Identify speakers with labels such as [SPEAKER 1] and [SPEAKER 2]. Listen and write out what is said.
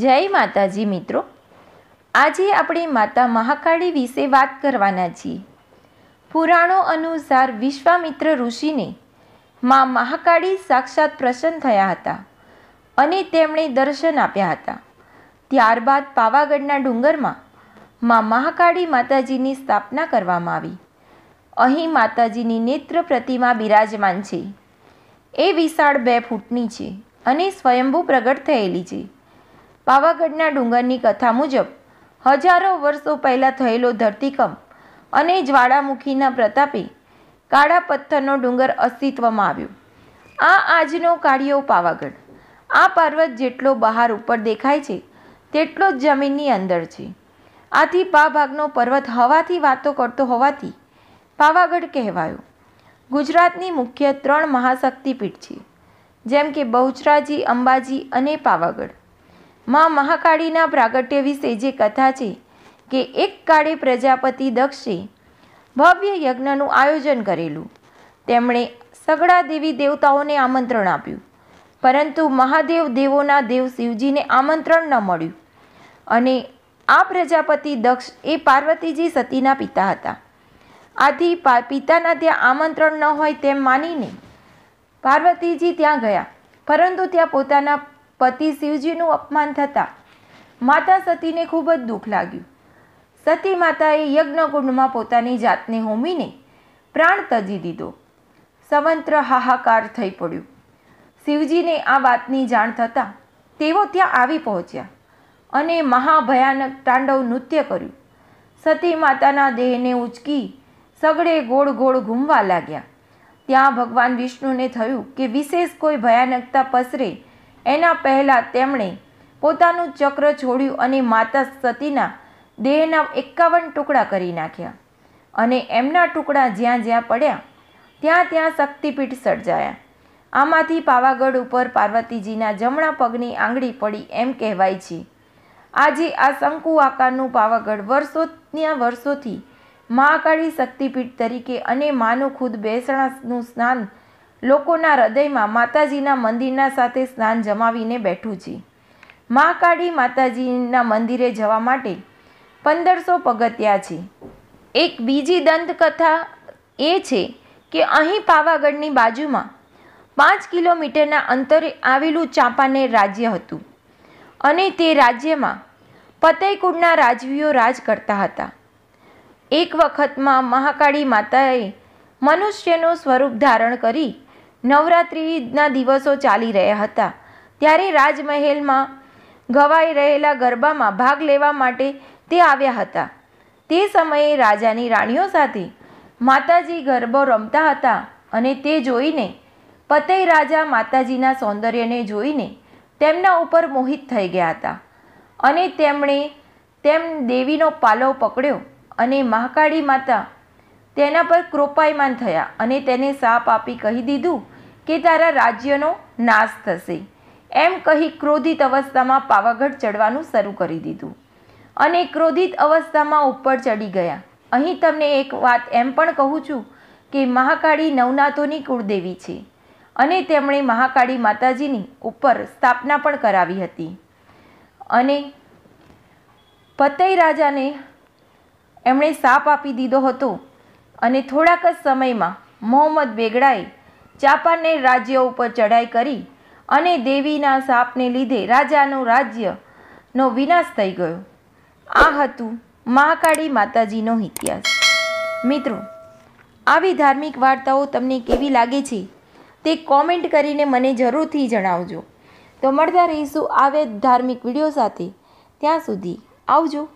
[SPEAKER 1] જય માતાજી મિત્રો આજે આપણે માતા મહાકાળી વિશે વાત કરવાના છીએ પુરાણો અનુસાર વિશ્વામિત્ર ઋષિને મા મહાકાળી સાક્ષાત પ્રસન્ન થયા હતા અને તેમણે દર્શન આપ્યા હતા ત્યારબાદ પાવાગઢના ડુંગરમાં મા મહાકાળી માતાજીની સ્થાપના કરવામાં આવી અહીં માતાજીની નેત્ર પ્રતિમા બિરાજમાન છે એ વિશાળ બે ફૂટની છે અને સ્વયંભૂ પ્રગટ થયેલી છે પાવાગઢના ડુંગરની કથા મુજબ હજારો વર્ષો પહેલાં થયેલો ધરતીકંપ અને જ્વાળામુખીના પ્રતાપે કાળા પથ્થરનો ડુંગર અસ્તિત્વમાં આવ્યો આ આજનો કાળિયો પાવાગઢ આ પર્વત જેટલો બહાર ઉપર દેખાય છે તેટલો જ જમીનની અંદર છે આથી પા ભાગનો પર્વત હવાથી વાતો કરતો હોવાથી પાવાગઢ કહેવાયો ગુજરાતની મુખ્ય ત્રણ મહાશક્તિપીઠ છે જેમ કે બહુચરાજી અંબાજી અને પાવાગઢ માં મહાકાળીના પ્રાગટ્ય વિશે જે કથા છે કે એક કાળે પ્રજાપતિ દક્ષે ભવ્ય યજ્ઞનું આયોજન કરેલું તેમણે સગળા દેવી દેવતાઓને આમંત્રણ આપ્યું પરંતુ મહાદેવ દેવોના દેવ શિવજીને આમંત્રણ ન મળ્યું અને આ પ્રજાપતિ દક્ષ એ પાર્વતીજી સતીના પિતા હતા આથી પિતાના ત્યાં આમંત્રણ ન હોય તેમ માનીને પાર્વતીજી ત્યાં ગયા પરંતુ ત્યાં પોતાના પતિ શિવજીનું અપમાન થતાં માતા સતીને ખૂબ જ દુઃખ લાગ્યું સતી માતાએ યજ્ઞકુંડમાં પોતાની જાતને હોમીને પ્રાણ તજી દીધો સંવંત્ર હાહાકાર થઈ પડ્યું શિવજીને આ વાતની જાણ થતાં તેઓ ત્યાં આવી પહોંચ્યા અને મહાભયાનક તાંડવ નૃત્ય કર્યું સતી માતાના દેહને ઉચકી સગડે ગોળ ગોળ ઘૂમવા લાગ્યા ત્યાં ભગવાન વિષ્ણુને થયું કે વિશેષ કોઈ ભયાનકતા પસરે એના પહેલાં તેમણે પોતાનું ચક્ર છોડ્યું અને માતા સતીના દેહના એકાવન ટુકડા કરી નાખ્યા અને એમના ટુકડા જ્યાં જ્યાં પડ્યા ત્યાં ત્યાં શક્તિપીઠ સર્જાયા આમાંથી પાવાગઢ ઉપર પાર્વતીજીના જમણા પગની આંગળી પડી એમ કહેવાય છે આજે આ શંકુ આકારનું પાવાગઢ વર્ષો ત્યાં વર્ષોથી મહાકાળી શક્તિપીઠ તરીકે અને માનું ખુદ બેસણાનું સ્નાન લોકોના હૃદયમાં માતાજીના મંદિરના સાથે સ્નાન જમાવીને બેઠું છે મા કાળી માતાજીના મંદિરે જવા માટે પંદરસો પગથિયા છે એક બીજી દંતકથા એ છે કે અહીં પાવાગઢની બાજુમાં પાંચ કિલોમીટરના અંતરે આવેલું ચાંપાનેર રાજ્ય હતું અને તે રાજ્યમાં ફતેહકુળના રાજવીઓ રાજ કરતા હતા એક વખતમાં મહાકાળી માતાએ મનુષ્યનું સ્વરૂપ ધારણ કરી નવરાત્રિના દિવસો ચાલી રહ્યા હતા ત્યારે રાજમહેલમાં ગવાઈ રહેલા ગરબામાં ભાગ લેવા માટે તે આવ્યા હતા તે સમયે રાજાની રાણીઓ સાથે માતાજી ગરબો રમતા હતા અને તે જોઈને પતે રાજા માતાજીના સૌંદર્યને જોઈને તેમના ઉપર મોહિત થઈ ગયા હતા અને તેમણે તેમ દેવીનો પાલો પકડ્યો અને મહાકાળી માતા તેના પર કૃપાયમાન થયા અને તેને સાપ આપી કહી દીધું કે તારા રાજ્યનો નાશ થશે એમ કહી ક્રોધિત અવસ્થામાં પાવાગઢ ચડવાનું શરૂ કરી દીધું અને ક્રોધિત અવસ્થામાં ઉપર ચડી ગયા અહીં તમને એક વાત એમ પણ કહું છું કે મહાકાળી નવનાથોની કુળદેવી છે અને તેમણે મહાકાળી માતાજીની ઉપર સ્થાપના પણ કરાવી હતી અને ફતેહ રાજાને એમણે સાપ આપી દીધો હતો અને થોડાક જ સમયમાં મોહમ્મદ બેગડાએ ચાપાને રાજ્ય ઉપર ચઢાઈ કરી અને દેવીના સાપને લીધે રાજાનું રાજ્યનો વિનાશ થઈ ગયો આ હતું મહાકાળી માતાજીનો ઇતિહાસ મિત્રો આવી ધાર્મિક વાર્તાઓ તમને કેવી લાગે છે તે કોમેન્ટ કરીને મને જરૂરથી જણાવજો તો મળતા રહીશું આવે ધાર્મિક વિડીયો સાથે ત્યાં સુધી આવજો